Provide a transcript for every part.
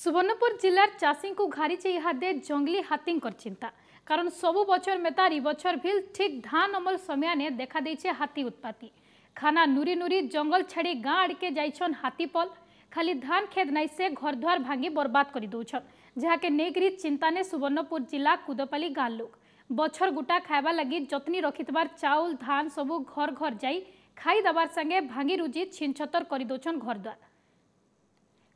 ସୁବର୍ଣ୍ଣପୁର ଜିଲ୍ଲାର ଚାଷୀଙ୍କୁ ଘାରିଛି ଇହାଦେ ଜଙ୍ଗଲି ହାତୀଙ୍କର ଚିନ୍ତା କାରଣ ସବୁ ବଛର ମେତାରି ବଛର ଭିଲ୍ ଠିକ୍ ଧାନ ଅମଲ ସମୟାନେ ଦେଖାଦେଇଛେ ହାତୀ ଉତ୍ପାତି ଖାନା ନୁରି ନୁରି ଜଙ୍ଗଲ ଛାଡ଼ି ଗାଁ ଆଡ଼କେ ଯାଇଛନ୍ ହାତୀପଲ ଖାଲି ଧାନ ଖେତ ନାଇଁ ସେ ଘରଦ୍ୱାର ଭାଙ୍ଗି ବର୍ବାଦ କରିଦେଉଛନ୍ ଯାହାକେ ନେଇକରି ଚିନ୍ତାନେ ସୁବର୍ଣ୍ଣପୁର ଜିଲ୍ଲା କୁଦପାଲି ଗାଁ ଲୋକ ବଛର ଗୁଟା ଖାଇବା ଲାଗି ଯତ୍ନି ରଖିଥିବାର ଚାଉଲ ଧାନ ସବୁ ଘର ଘର ଯାଇ ଖାଇଦେବାର ସାଙ୍ଗେ ଭାଙ୍ଗି ରୁଜି ଛିନଛତର କରିଦେଉଛନ୍ ଘରଦ୍ୱାର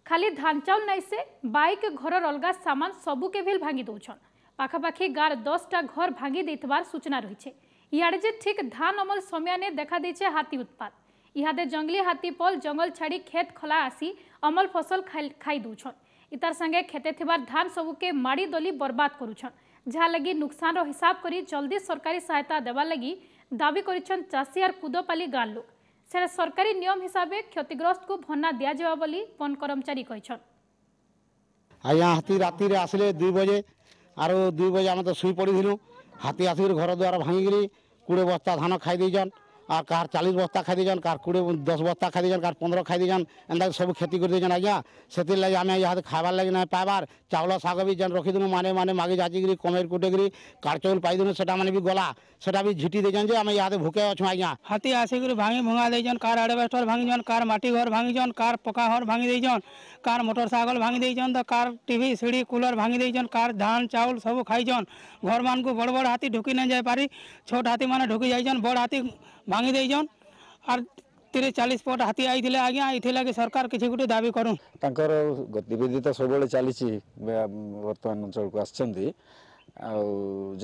খালি ধান চাউল নাই সে বাইক ঘরর অলগা সামান সবু কেভিল ভাঙ্গি দৌছন পাখাপাখি গাঁর দশটা ঘর ভাঙ্গি দেওয়ার সূচনা রয়েছে ইয়াড়ে যে ঠিক ধান অমল সময়ানে দেখা দিয়েছে হাতি উৎপাত ইহাদে জঙ্গলি হাতি পল জঙ্গল ছাড়ি ক্ষেত খোলা আসি অমল ফসল খাই দৌছন ইতার সঙ্গে ক্ষেতে থার ধান সবুকে মাড়ি দলি বরবাদ করুছন যা লাগি নুকসানর হিসাব করে জলদি সরকারি সহায়তা দেওয়ার লাগি দাবি করেছেন চাষী আর কুদপালি গাঁর লোক সেটা সরকারি নিয়ম হিসাবে ক্ষতিগ্রস্ত ভন্না দিয়া যাওয়া বলে বন কর্মচারী কইছন আজ্ঞা হাতি রাতে আসলে দুই বজে আর দুই বজে আমি তো শুই পড়িলু হাতি আসি ঘর দ্বার ভাঙি ভাঙিকি কুড়ে বস্তা ধান খাই দিয়েছন आर कार चालीस बस्ता खाई दीजन कार कोड़े दस बस्ता खाई दीजन कार पंद्रह खाई दीजन एंता सब खेती कर दीजन आज्ञा से लगे आम यहाँ खाबार लगे ना पाइबार चावल शाग भी जन रखीद माने माने मागे जाचिकी कमेर कुटे कार चौल पाइद से मैंने भी गला से भी झिटी दीजन जो आम यहाँ भूके अच्छा आज्ञा हाथी आसिक भांगी कार घर भांगी कार पका घर भांगी देजन कार मोटरसाइकिल भांगी देजन तो कार टी सीढ़ी कूलर भांगी कार धान चाउल सब खाई घर मानक बड़ बड़ हाथी ढुकी छोट हाथी मैंने ढुकी जाइन बड़ हाथी ଭାଙ୍ଗି ଦେଇଛନ୍ ଆର୍ ତିରିଶ ଚାଳିଶ ପଟ ହାତୀ ଆଇଥିଲେ ଆଜ୍ଞା ଏଥିଲାଗି ସରକାର କିଛି ଗୋଟେ ଦାବି କରୁନ୍ ତାଙ୍କର ଗତିବିଧି ତ ସବୁବେଳେ ଚାଲିଛି ବର୍ତ୍ତମାନ ଅଞ୍ଚଳକୁ ଆସିଛନ୍ତି ଆଉ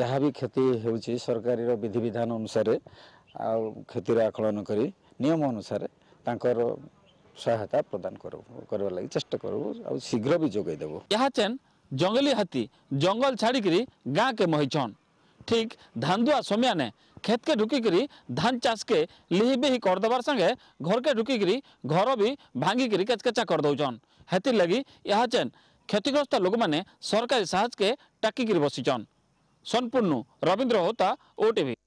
ଯାହା ବି କ୍ଷତି ହେଉଛି ସରକାରୀର ବିଧିବିଧାନ ଅନୁସାରେ ଆଉ କ୍ଷତିର ଆକଳନ କରି ନିୟମ ଅନୁସାରେ ତାଙ୍କର সহায়তা প্রদান করব করবার লাগি চেষ্টা করব আর শীঘ্র বি যোগাই দেব ইহা চেন জঙ্গলি হাতি জঙ্গল ছাড়িকি গাঁকে মহিছন ঠিক ধান্দুয়া সমিয়ানে खेत के ढुकिकी धान चाष के लिही बेही करदेवार संगे घर के ढुकिकी घर भी भांगिकी केचकेचा कर दौन हेतिर लगी यह चेन क्षतिग्रस्त लोक मैंने सरकारी साहस के टाकिकी बसीचन सोनपुर रवींद्र होता ओटीवी